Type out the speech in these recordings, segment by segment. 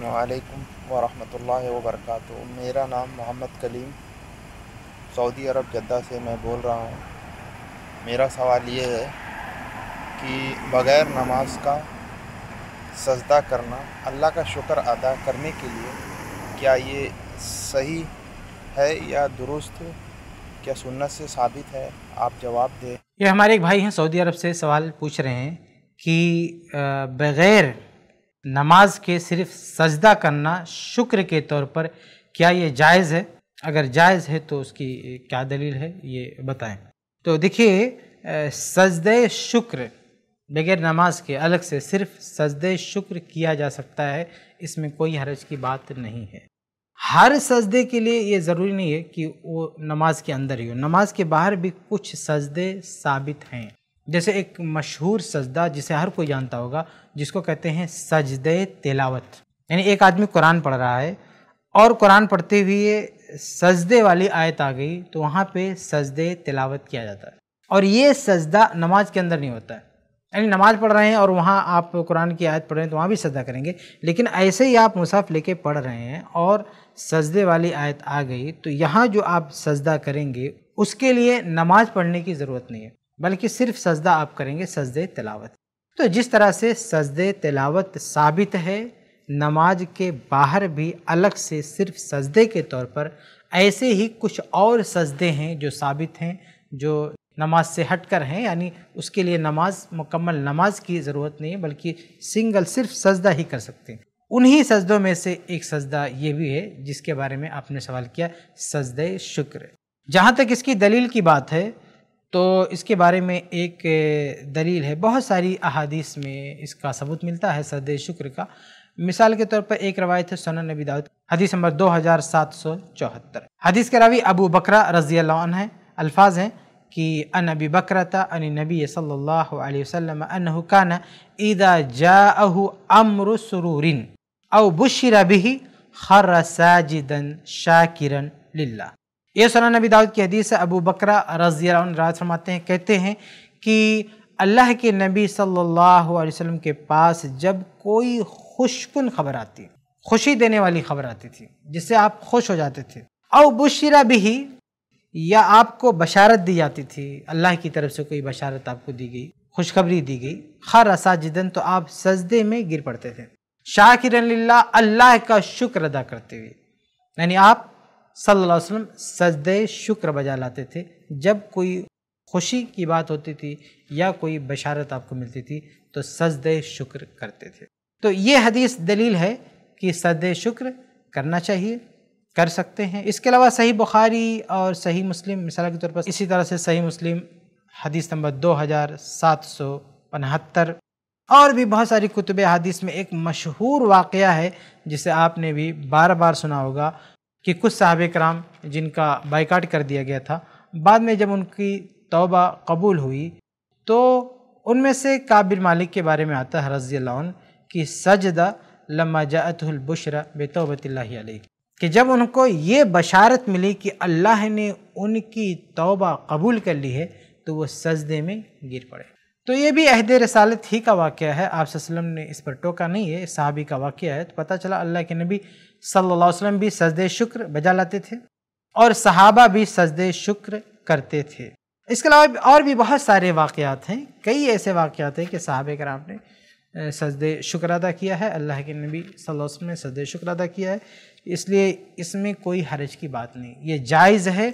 वालेकुम वरहमतुल्लाहि वर्क मेरा नाम Mohammad Kaleem Saudi Arab Jeddah से मैं बोल रहा हूँ मेरा सवाल ये है कि बग़ैर नमाज का सजदा करना अल्लाह का शुक्र अदा करने के लिए क्या ये सही है या दुरुस्त क्या सुन्नत से साबित है आप जवाब दें ये हमारे एक भाई हैं सऊदी अरब से सवाल पूछ रहे हैं कि बग़ैर नमाज के सिर्फ सजदा करना शुक्र के तौर पर क्या ये जायज़ है अगर जायज़ है तो उसकी क्या दलील है ये बताएं तो देखिए सजद शुक्र बगैर नमाज के अलग से सिर्फ सजद शुक्र किया जा सकता है इसमें कोई हरज की बात नहीं है हर सजदे के लिए ये ज़रूरी नहीं है कि वो नमाज के अंदर ही हो नमाज के बाहर भी कुछ सजदे साबित हैं जैसे एक मशहूर सजदा जिसे हर कोई जानता होगा जिसको कहते हैं सजद तिलावत यानी एक आदमी कुरान पढ़ रहा है और कुरान पढ़ते हुए सजदे वाली आयत आ गई तो वहाँ पे सजदे तिलावत किया जाता है और ये सजदा नमाज के अंदर नहीं होता है यानी नमाज पढ़ रहे हैं और वहाँ आप कुरान की आयत पढ़ रहे हैं तो वहाँ भी सजदा करेंगे लेकिन ऐसे ही आप मुसाफ लेके पढ़ रहे हैं और सजदे वाली आयत आ गई तो यहाँ जो आप सजदा करेंगे उसके लिए नमाज पढ़ने की ज़रूरत नहीं है बल्कि सिर्फ सजदा आप करेंगे सजद तलावत तो जिस तरह से सजद तलावत साबित है नमाज के बाहर भी अलग से सिर्फ सजदे के तौर पर ऐसे ही कुछ और सजदे हैं जो साबित हैं जो नमाज से हटकर हैं यानी उसके लिए नमाज मुकम्मल नमाज की ज़रूरत नहीं है बल्कि सिंगल सिर्फ सजदा ही कर सकते हैं उन्हीं सजदों में से एक सजदा ये भी है जिसके बारे में आपने सवाल किया सजद शुक्र जहाँ तक इसकी दलील की बात है तो इसके बारे में एक दलील है बहुत सारी अहादीस में इसका सबूत मिलता है सद शुक्र का मिसाल के तौर पर एक रवायत है सोना नबी दाऊद हदीस नंबर दो हज़ार सात सौ चौहत्तर हदीस के रावी अबू बकरा रजी है अल्फाज हैं कि अन अबी बकरता अन नबी सल्ला वसम अनहु कान ईदा जाहु अमर सुरूरिन अव बुशरा भी खर साजिदन शाकिरन लिल्ला ये सोना नबी दाऊद की हदीस अबू बकरा रजी राज फरमाते हैं कहते हैं कि अल्लाह के नबी सल्लल्लाहु अलैहि वसल्लम के पास जब कोई खुशकुन खबर आती खुशी देने वाली खबर आती थी जिससे आप खुश हो जाते थे और बुशरा भी या आपको बशारत दी जाती थी अल्लाह की तरफ से कोई बशारत आपको दी गई खुशखबरी दी गई हर असाजिदन तो आप सजदे में गिर पड़ते थे शाकिर अल्लाह का शुक्र अदा करते हुए यानी आप सल्लल्लाहु अलैहि वसल्लम सजदे शुक्र बजा लाते थे जब कोई खुशी की बात होती थी या कोई बशारत आपको मिलती थी तो सजदे शुक्र करते थे तो ये हदीस दलील है कि सजदे शुक्र करना चाहिए कर सकते हैं इसके अलावा सही बुखारी और सही मुस्लिम मिसाल के तौर पर इसी तरह से सही मुस्लिम हदीस नंबर दो हज़ार सात सौ उनहत्तर और भी बहुत सारी कुतुब हदीस में एक मशहूर वाक़ है जिसे आपने भी बार बार सुना होगा कि कुछ साहब कराम जिनका बाइकाट कर दिया गया था बाद में जब उनकी तोबा कबूल हुई तो उनमें से काबिर मालिक के बारे में आता है रज़ी कि सजदा लम्मा जातुलबुशरा बेतौबतल्ला कि जब उनको ये बशारत मिली कि अल्लाह ने उनकी तौबा कबूल कर ली है तो वो सजदे में गिर पड़े तो ये भी अहद रसालत ही का वाक़ है आप ने इस पर टोका नहीं है सहाबी का वाक़ है तो पता चला अल्लाह के नबी सल्लल्लाहु अलैहि वसल्लम भी सजद शुक्र बजा लाते थे और सहाबा भी सजद शुक्र करते थे इसके अलावा और भी बहुत सारे वाक़ात हैं कई ऐसे वाक़ात हैं कि साहब कराम ने सजद शुक्र अदा किया है अल्लाह के नबी सल्लम ने सजद शुक्र अदा किया है इसलिए इसमें कोई हरज की बात नहीं ये जायज़ है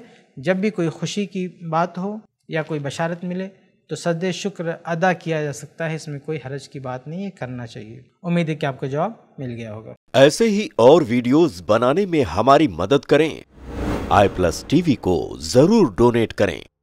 जब भी कोई खुशी की बात हो या कोई बशारत मिले तो सद शुक्र अदा किया जा सकता है इसमें कोई हरज की बात नहीं है करना चाहिए उम्मीद है कि आपको जवाब मिल गया होगा ऐसे ही और वीडियोस बनाने में हमारी मदद करें आई प्लस टीवी को जरूर डोनेट करें